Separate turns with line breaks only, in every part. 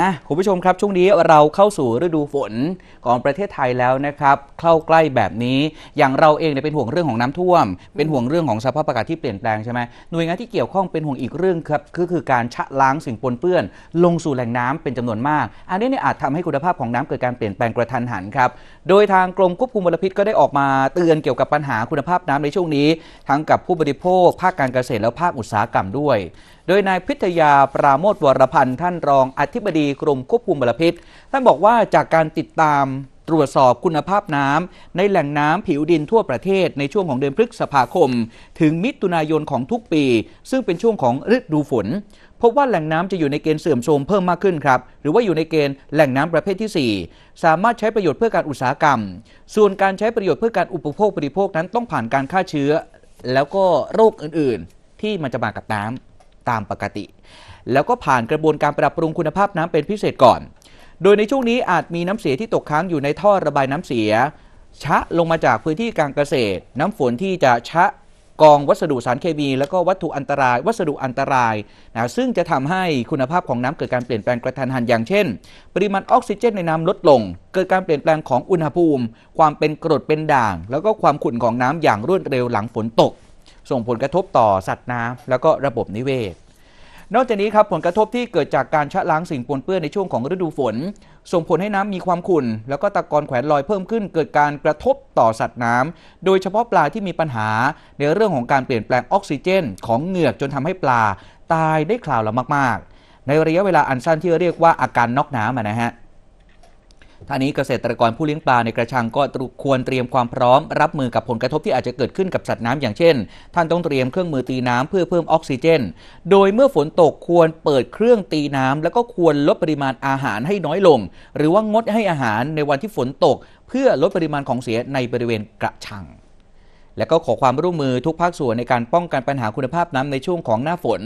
อ่ะคุณผู้ชมครับ ช่วงนี้เราเข้าสู่ฤดูฝนของประเทศไทยแล้วนะครับ เข้าใกล้แบบนี้อย่างเราเองเนี่ยเป็นห่วงเรื่องของน้ำท่วม เป็นห่วงเรื่องของสภาพอากาศที่เปลี่ยนแปลงใช่ไหมหน่วยงานที่เกี่ยวข้องเป็นห่วงอีกเรื่องครับก็คือการชะล้างสิ่งปนเปื้อน ลงสู่แหล่งน้ำเป็นจำนวนมาก อันนี้เนี่ยอาจทำให้คุณภาพของน้ำเกิดการเปลี่ยนแปลงกระทันหันครับโดยทางกรมควบคุมมลพิษก็ได้ออกมาเตือนเกี่ยวกับปัญหาคุณภาพน้ำในช่วงนี้ ทั้งกับผู้บริโภค ภาคการเกษตรและภาคอุตสาหกรรมด้วยโดยนายพิทยาปราโมทวรพันธ์ท่านรองอธิบดีกรมควบคุมมลพิษท่านบอกว่าจากการติดตามตรวจสอบคุณภาพน้ำ ในแหล่งน้ำผิวดินทั่วประเทศในช่วงของเดือนพฤษภาคม ถึงมิถุนายนของทุกปี ซึ่งเป็นช่วงของฤดูฝน พบว่าแหล่งน้ำจะอยู่ในเกณฑ์เสื่อมโทรมเพิ่มมากขึ้นครับ หรือว่าอยู่ในเกณฑ์แหล่งน้ำประเภทที่ 4 สามารถใช้ประโยชน์เพื่อการอุตสาหกรรม ส่วนการใช้ประโยชน์เพื่อการอุปโภคบริโภคนั้นต้องผ่านการฆ่าเชื้อแล้วก็โรคอื่น ๆ ที่มันจะมากับน้ำตามปกติ แล้วก็ผ่านกระบวนการปรับปรุงคุณภาพน้ำเป็นพิเศษก่อน โดยในช่วงนี้อาจมีน้ำเสียที่ตกค้างอยู่ในท่อระบายน้ำเสีย ชะลงมาจากพื้นที่การเกษตร น้ำฝนที่จะชะกองวัสดุสารเคมีและก็วัตถุอันตรายวัสดุอันตรายนะซึ่งจะทำให้คุณภาพของน้ำเกิดการเปลี่ยนแปลงกระทันหันอย่างเช่น ปริมาณออกซิเจนในน้ำลดลง เกิดการเปลี่ยนแปลงของอุณหภูมิ ความเป็นกรดเป็นด่าง แล้วก็ความขุ่นของน้ำอย่างรวดเร็วหลังฝนตกส่งผลกระทบต่อสัตว์น้ำแล้วก็ระบบนิเวศ นอกจากนี้ครับผลกระทบที่เกิดจากการชะล้างสิ่งปนเปื้อนในช่วงของฤดูฝน ส่งผลให้น้ำมีความขุ่นแล้วก็ตะกอนแขวนลอยเพิ่มขึ้น เกิดการกระทบต่อสัตว์น้ำ โดยเฉพาะปลาที่มีปัญหา ในเรื่องของการเปลี่ยนแปลงออกซิเจนของเหงือกจนทำให้ปลาตายได้คราวละมากๆ ในระยะเวลาอันสั้นที่เรียกว่าอาการน็อกน้ำนะฮะท่านี้เกษตรกรผู้เลี้ยงปลาในกระชังก็ควรเตรียมความพร้อม รับมือกับผลกระทบที่อาจจะเกิดขึ้นกับสัตว์น้ำอย่างเช่น ท่านต้องเตรียมเครื่องมือตีน้ำเพื่อเพิ่มออกซิเจน โดยเมื่อฝนตกควรเปิดเครื่องตีน้ำ แล้วก็ควรลดปริมาณอาหารให้น้อยลง หรือว่างดให้อาหารในวันที่ฝนตก เพื่อลดปริมาณของเสียในบริเวณกระชังและก็ขอความร่วมมือทุกภาคส่วนในการป้องกันปัญหาคุณภาพน้ำในช่วงของหน้าฝน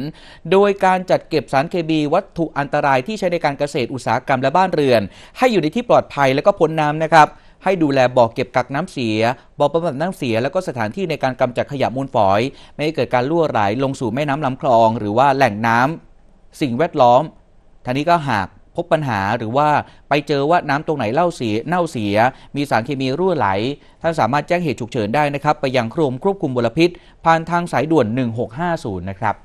โดยการจัดเก็บสารเคมีวัตถุอันตรายที่ใช้ในการเกษตรอุตสาหกรรมและบ้านเรือน ให้อยู่ในที่ปลอดภัยและก็พ้นน้ำนะครับ ให้ดูแลบ่อเก็บกักน้ำเสียบ่อบำบัดน้ำเสีย แล้วก็สถานที่ในการกำจัดขยะมูลฝอย ไม่ให้เกิดการล่วไหลลงสู่แม่น้ำลำคลอง หรือว่าแหล่งน้ำ สิ่งแวดล้อมท่านี้ก็หากพบปัญหาหรือว่าไปเจอว่าน้ำตรงไหนเล่าเสียเน่าเสีย มีสารเคมีรั่วไหล ท่านสามารถแจ้งเหตุฉุกเฉินได้นะครับไปยังกรมควบคุมมลพิษ ผ่านทางสายด่วน 1650 นะครับ